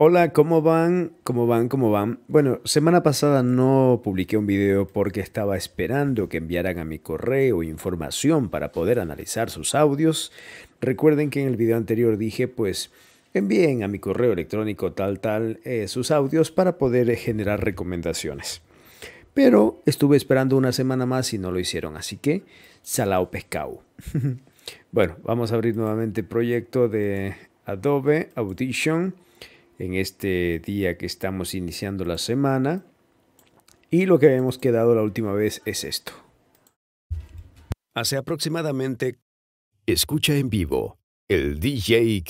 Hola, ¿cómo van? ¿Cómo van? ¿Cómo van? Bueno, semana pasada no publiqué un video porque estaba esperando que enviaran a mi correo información para poder analizar sus audios. Recuerden que en el video anterior dije, pues, envíen a mi correo electrónico tal tal eh, sus audios para poder eh, generar recomendaciones. Pero estuve esperando una semana más y no lo hicieron, así que salao pescado. bueno, vamos a abrir nuevamente el proyecto de Adobe Audition en este día que estamos iniciando la semana. Y lo que habíamos quedado la última vez es esto. Hace aproximadamente... Escucha en vivo el DJ.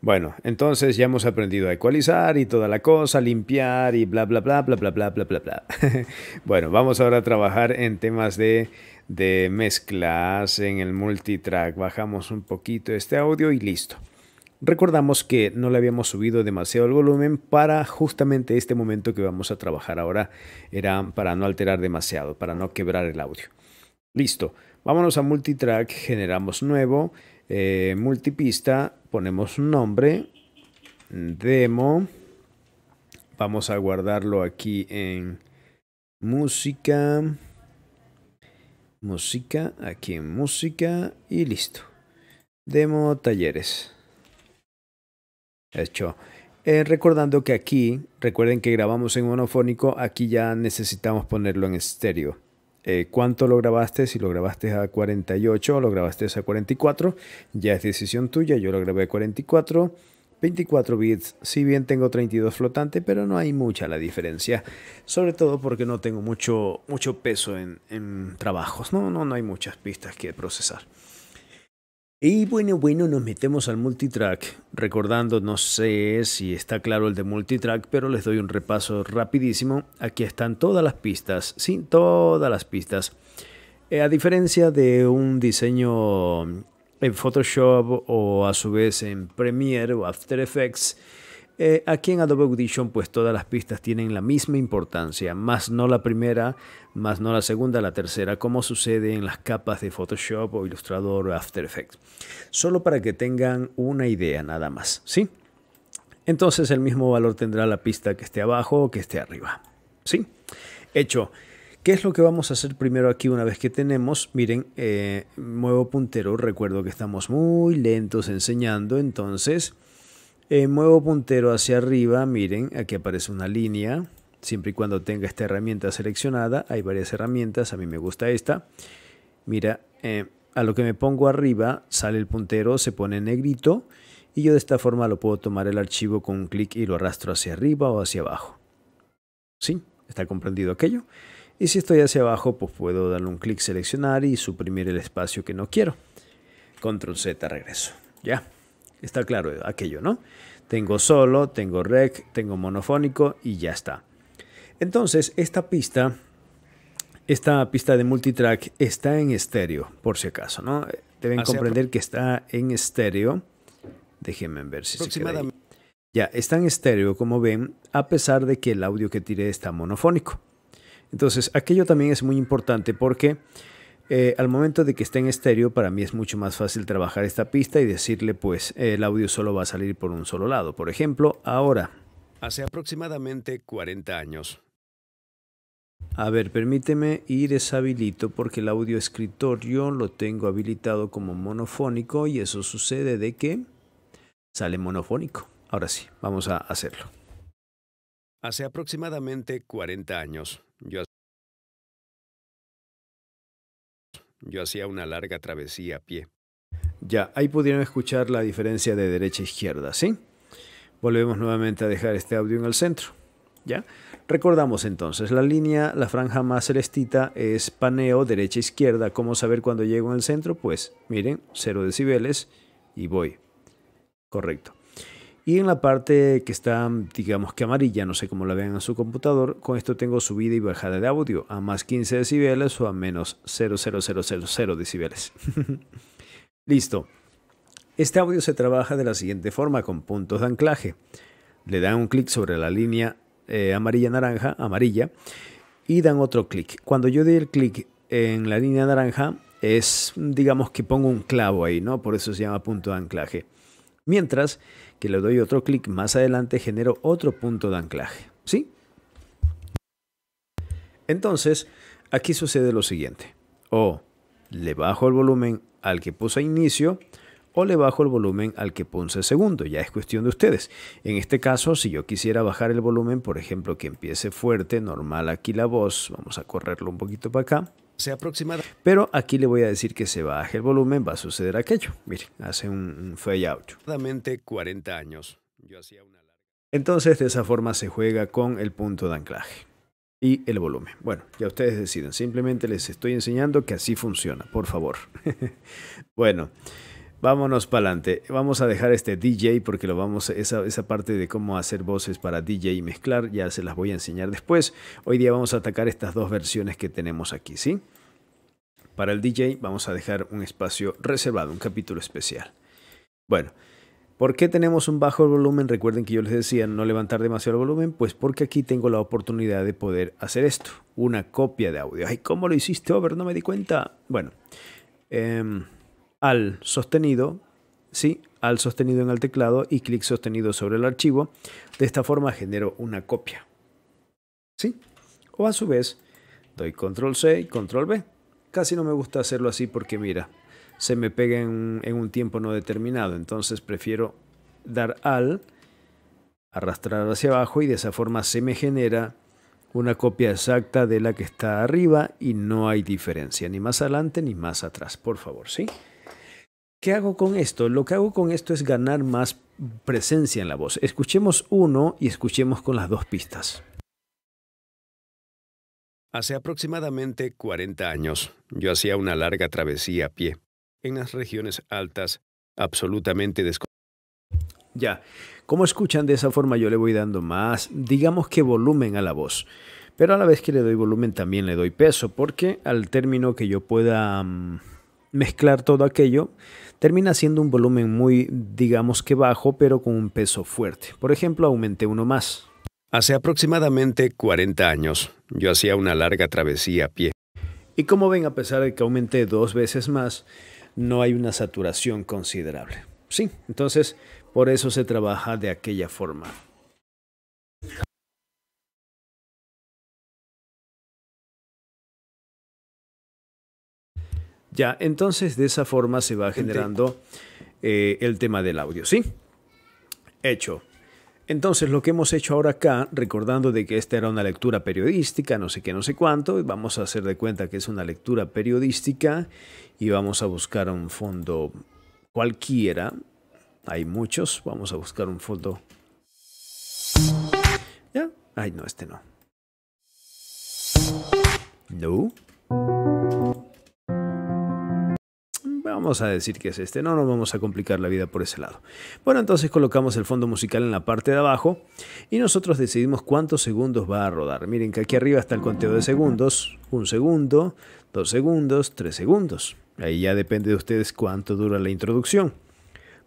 Bueno, entonces ya hemos aprendido a ecualizar y toda la cosa, limpiar y bla, bla, bla, bla, bla, bla, bla, bla, bla. bueno, vamos ahora a trabajar en temas de mezclas, en el multitrack. Bajamos un poquito este audio y listo. Recordamos que no le habíamos subido demasiado el volumen para justamente este momento que vamos a trabajar ahora. Era para no alterar demasiado, para no quebrar el audio. Listo. Vámonos a multitrack, generamos nuevo, eh, multipista, ponemos un nombre, demo. Vamos a guardarlo aquí en música. Música, aquí en música y listo. Demo talleres. Hecho. Eh, recordando que aquí, recuerden que grabamos en monofónico, aquí ya necesitamos ponerlo en estéreo. Eh, ¿Cuánto lo grabaste? Si lo grabaste a 48 lo grabaste a 44, ya es decisión tuya. Yo lo grabé a 44, 24 bits. Si bien tengo 32 flotante, pero no hay mucha la diferencia. Sobre todo porque no tengo mucho, mucho peso en, trabajos. no, no hay muchas pistas que procesar. Y bueno, bueno, nos metemos al multitrack. Recordando, no sé si está claro el de multitrack, pero les doy un repaso rapidísimo. Aquí están todas las pistas, sí, todas las pistas. Eh, a diferencia de un diseño en Photoshop o a su vez en Premiere o After Effects, eh, aquí en Adobe Audition pues todas las pistas tienen la misma importancia, más no la primera, más no la segunda, la tercera, como sucede en las capas de Photoshop o Illustrator o After Effects. Solo para que tengan una idea nada más, ¿sí? Entonces el mismo valor tendrá la pista que esté abajo o que esté arriba, ¿sí? Hecho. ¿Qué es lo que vamos a hacer primero aquí una vez que tenemos? Miren, eh, muevo puntero, recuerdo que estamos muy lentos enseñando, entonces eh, muevo puntero hacia arriba, miren, aquí aparece una línea, siempre y cuando tenga esta herramienta seleccionada, hay varias herramientas, a mí me gusta esta, mira, eh, a lo que me pongo arriba sale el puntero, se pone en negrito y yo de esta forma lo puedo tomar el archivo con un clic y lo arrastro hacia arriba o hacia abajo. ¿Sí? ¿Está comprendido aquello? Y si estoy hacia abajo, pues puedo darle un clic, seleccionar y suprimir el espacio que no quiero. Control Z, regreso. Ya. Está claro aquello, ¿no? Tengo solo, tengo rec, tengo monofónico y ya está. Entonces, esta pista, esta pista de multitrack está en estéreo, por si acaso, ¿no? Deben comprender que está en estéreo. Déjenme ver si se queda Ya, está en estéreo, como ven, a pesar de que el audio que tiré está monofónico. Entonces, aquello también es muy importante porque eh, al momento de que esté en estéreo, para mí es mucho más fácil trabajar esta pista y decirle, pues, eh, el audio solo va a salir por un solo lado. Por ejemplo, ahora. Hace aproximadamente 40 años. A ver, permíteme ir deshabilito porque el audio escritorio lo tengo habilitado como monofónico y eso sucede de que sale monofónico. Ahora sí, vamos a hacerlo. Hace aproximadamente 40 años, Yo hacía una larga travesía a pie. Ya, ahí pudieron escuchar la diferencia de derecha a izquierda, ¿sí? Volvemos nuevamente a dejar este audio en el centro. ¿Ya? Recordamos entonces, la línea, la franja más celestita es paneo derecha-izquierda. ¿Cómo saber cuando llego en el centro? Pues miren, cero decibeles y voy. Correcto. Y en la parte que está, digamos que amarilla, no sé cómo la vean en su computador, con esto tengo subida y bajada de audio a más 15 decibeles o a menos 00000 decibeles. Listo. Este audio se trabaja de la siguiente forma, con puntos de anclaje. Le dan un clic sobre la línea eh, amarilla-naranja, amarilla, y dan otro clic. Cuando yo doy el clic en la línea naranja, es, digamos que pongo un clavo ahí, ¿no? Por eso se llama punto de anclaje. Mientras que le doy otro clic más adelante, genero otro punto de anclaje. ¿Sí? Entonces, aquí sucede lo siguiente. O le bajo el volumen al que puse a inicio o le bajo el volumen al que puse segundo. Ya es cuestión de ustedes. En este caso, si yo quisiera bajar el volumen, por ejemplo, que empiece fuerte, normal aquí la voz, vamos a correrlo un poquito para acá sea aproximada. Pero aquí le voy a decir que se baje el volumen, va a suceder aquello. Mire, hace un, un fade out. 40 años. Yo hacía una larga. Entonces, de esa forma se juega con el punto de anclaje y el volumen. Bueno, ya ustedes deciden. Simplemente les estoy enseñando que así funciona, por favor. bueno. Vámonos para adelante. Vamos a dejar este DJ porque lo vamos esa, esa parte de cómo hacer voces para DJ y mezclar ya se las voy a enseñar después. Hoy día vamos a atacar estas dos versiones que tenemos aquí, ¿sí? Para el DJ vamos a dejar un espacio reservado, un capítulo especial. Bueno, ¿Por qué tenemos un bajo volumen? Recuerden que yo les decía no levantar demasiado el volumen, pues porque aquí tengo la oportunidad de poder hacer esto, una copia de audio. Ay, ¿cómo lo hiciste, Over? No me di cuenta. Bueno, eh, al sostenido, ¿sí? al sostenido en el teclado y clic sostenido sobre el archivo. De esta forma genero una copia. ¿Sí? O a su vez, doy control C y control B. Casi no me gusta hacerlo así porque mira, se me pega en, en un tiempo no determinado. Entonces prefiero dar al, arrastrar hacia abajo y de esa forma se me genera una copia exacta de la que está arriba y no hay diferencia, ni más adelante ni más atrás, por favor, ¿sí? ¿Qué hago con esto? Lo que hago con esto es ganar más presencia en la voz. Escuchemos uno y escuchemos con las dos pistas. Hace aproximadamente 40 años, yo hacía una larga travesía a pie, en las regiones altas, absolutamente desconocidas. Ya, como escuchan de esa forma yo le voy dando más, digamos que volumen a la voz pero a la vez que le doy volumen también le doy peso, porque al término que yo pueda mm, mezclar todo aquello termina siendo un volumen muy, digamos que bajo, pero con un peso fuerte. Por ejemplo, aumenté uno más. Hace aproximadamente 40 años, yo hacía una larga travesía a pie. Y como ven, a pesar de que aumenté dos veces más, no hay una saturación considerable. Sí, entonces por eso se trabaja de aquella forma. Ya, entonces de esa forma se va generando eh, el tema del audio, ¿sí? Hecho. Entonces lo que hemos hecho ahora acá, recordando de que esta era una lectura periodística, no sé qué, no sé cuánto, vamos a hacer de cuenta que es una lectura periodística y vamos a buscar un fondo cualquiera, hay muchos, vamos a buscar un fondo. ¿Ya? Ay, no, este no. No vamos a decir que es este, no nos vamos a complicar la vida por ese lado. Bueno, entonces colocamos el fondo musical en la parte de abajo y nosotros decidimos cuántos segundos va a rodar. Miren que aquí arriba está el conteo de segundos, un segundo, dos segundos, tres segundos. Ahí ya depende de ustedes cuánto dura la introducción.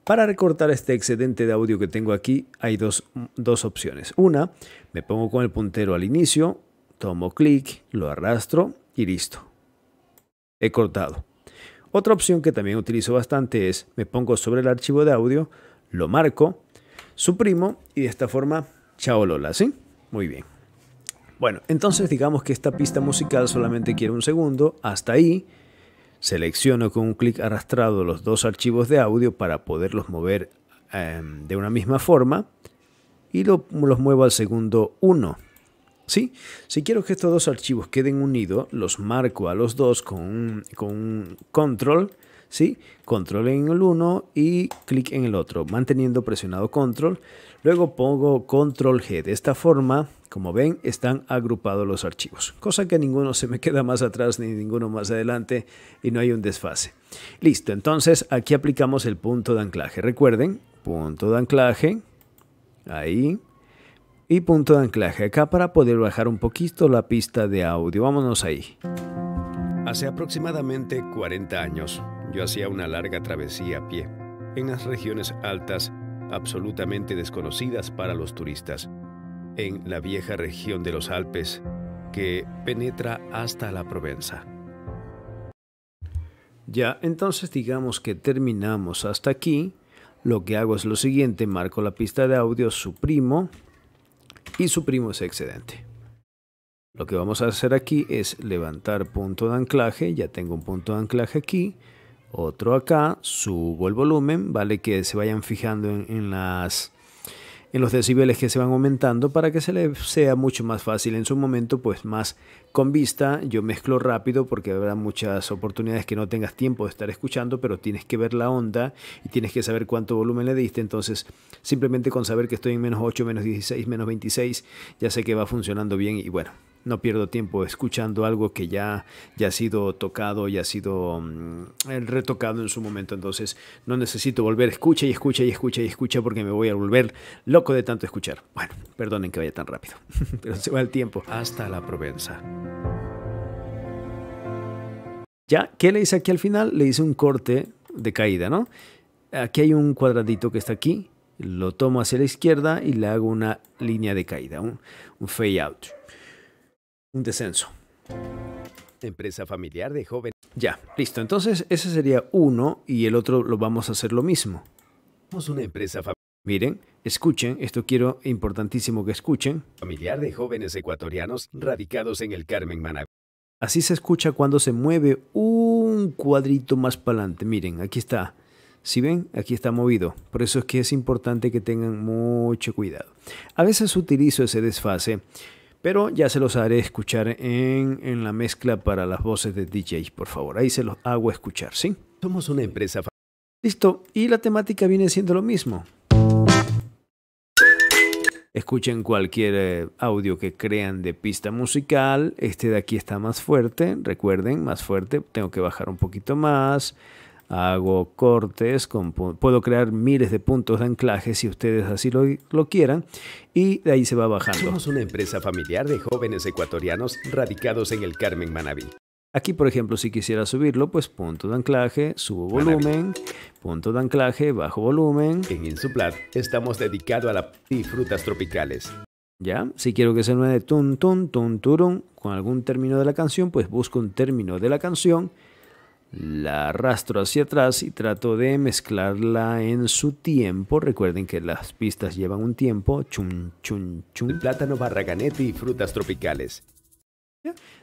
Para recortar este excedente de audio que tengo aquí hay dos, opciones. Una, me pongo con el puntero al inicio, tomo clic, lo arrastro y listo. He cortado. Otra opción que también utilizo bastante es me pongo sobre el archivo de audio, lo marco, suprimo y de esta forma, chao Lola, ¿sí? Muy bien. Bueno, entonces digamos que esta pista musical solamente quiere un segundo, hasta ahí selecciono con un clic arrastrado los dos archivos de audio para poderlos mover em, de una misma forma y los muevo al segundo 1. Si quiero que estos dos archivos queden unidos, los marco a los dos con un, control, ¿sí? Control en el uno y clic en el otro, manteniendo presionado control. Luego pongo control G. De esta forma, como ven, están agrupados los archivos, cosa que ninguno se me queda más atrás ni ninguno más adelante y no hay un desfase. Listo, entonces aquí aplicamos el punto de anclaje. Recuerden, punto de anclaje, ahí, y punto de anclaje acá para poder bajar un poquito la pista de audio. Vámonos ahí. Hace aproximadamente 40 años yo hacía una larga travesía a pie en las regiones altas absolutamente desconocidas para los turistas, en la vieja región de los Alpes que penetra hasta la Provenza. Ya, entonces digamos que terminamos hasta aquí. Lo que hago es lo siguiente, marco la pista de audio, suprimo, y suprimo ese excedente. Lo que vamos a hacer aquí es levantar punto de anclaje, ya tengo un punto de anclaje aquí, otro acá, subo el volumen, vale que se vayan fijando en las en los decibeles que se van aumentando para que se le sea mucho más fácil en su momento, pues más con vista. Yo mezclo rápido porque habrá muchas oportunidades que no tengas tiempo de estar escuchando, pero tienes que ver la onda y tienes que saber cuánto volumen le diste. Entonces, simplemente con saber que estoy en menos 8, menos 16, menos 26, ya sé que va funcionando bien y bueno, no pierdo tiempo escuchando algo que ya, ya ha sido tocado, ya ha sido mm, eh, retocado en su momento. Entonces no necesito volver, escucha y escucha y escucha y escucha porque me voy a volver loco de tanto escuchar. Bueno, perdonen que vaya tan rápido, pero se va el tiempo. Hasta la Provenza. Ya, ¿qué le hice aquí al final? Le hice un corte de caída, ¿no? Aquí hay un cuadradito que está aquí, lo tomo hacia la izquierda y le hago una línea de caída, un, un fade out un descenso. Empresa familiar de jóvenes. Ya, listo. Entonces ese sería uno y el otro lo vamos a hacer lo mismo. una empresa familiar. Miren, escuchen, esto quiero importantísimo que escuchen. Familiar de jóvenes ecuatorianos radicados en el Carmen Managua. Así se escucha cuando se mueve un cuadrito más para adelante. Miren, aquí está. Si ven, aquí está movido. Por eso es que es importante que tengan mucho cuidado. A veces utilizo ese desfase pero ya se los haré escuchar en, la mezcla para las voces de DJs, por favor. Ahí se los hago escuchar, ¿sí? Somos una empresa. Listo, y la temática viene siendo lo mismo. Escuchen cualquier eh, audio que crean de pista musical. Este de aquí está más fuerte. Recuerden, más fuerte. Tengo que bajar un poquito más hago cortes, puedo crear miles de puntos de anclaje si ustedes así lo, quieran y de ahí se va bajando. Somos una empresa familiar de jóvenes ecuatorianos radicados en el Carmen Manaví. Aquí, por ejemplo, si quisiera subirlo, pues punto de anclaje, subo volumen, punto de anclaje, bajo volumen. En Insuplat estamos dedicados a la las frutas tropicales. ¿Ya? Si quiero que se mueve tun tun tun turun con algún término de la canción, pues busco un término de la canción la arrastro hacia atrás y trato de mezclarla en su tiempo. Recuerden que las pistas llevan un tiempo. Chum, chum, chum. Plátano barraganete y frutas tropicales.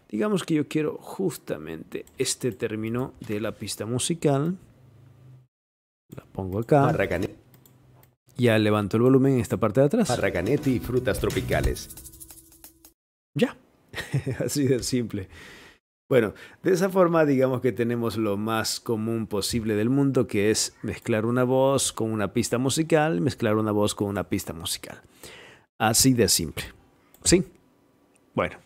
Digamos que yo quiero justamente este término de la pista musical. La pongo acá. Barraganete. Ya levanto el volumen en esta parte de atrás. Barraganete y frutas tropicales. Ya. Así de simple. Bueno, de esa forma digamos que tenemos lo más común posible del mundo, que es mezclar una voz con una pista musical, mezclar una voz con una pista musical. Así de simple. ¿Sí? Bueno,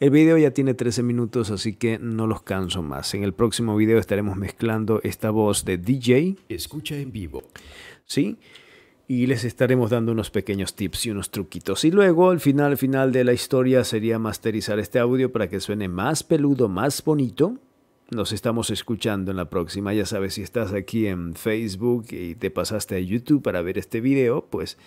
el video ya tiene 13 minutos, así que no los canso más. En el próximo video estaremos mezclando esta voz de DJ. Escucha en vivo. ¿Sí? y les estaremos dando unos pequeños tips y unos truquitos. Y luego, al final, final de la historia sería masterizar este audio para que suene más peludo, más bonito. Nos estamos escuchando en la próxima. Ya sabes, si estás aquí en Facebook y te pasaste a YouTube para ver este video, pues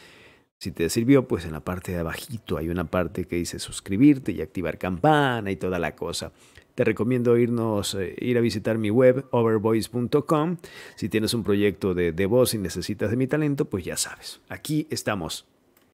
si te sirvió, pues en la parte de abajito hay una parte que dice suscribirte y activar campana y toda la cosa. Te recomiendo irnos, eh, ir a visitar mi web overvoice.com. Si tienes un proyecto de, de voz y necesitas de mi talento, pues ya sabes, aquí estamos.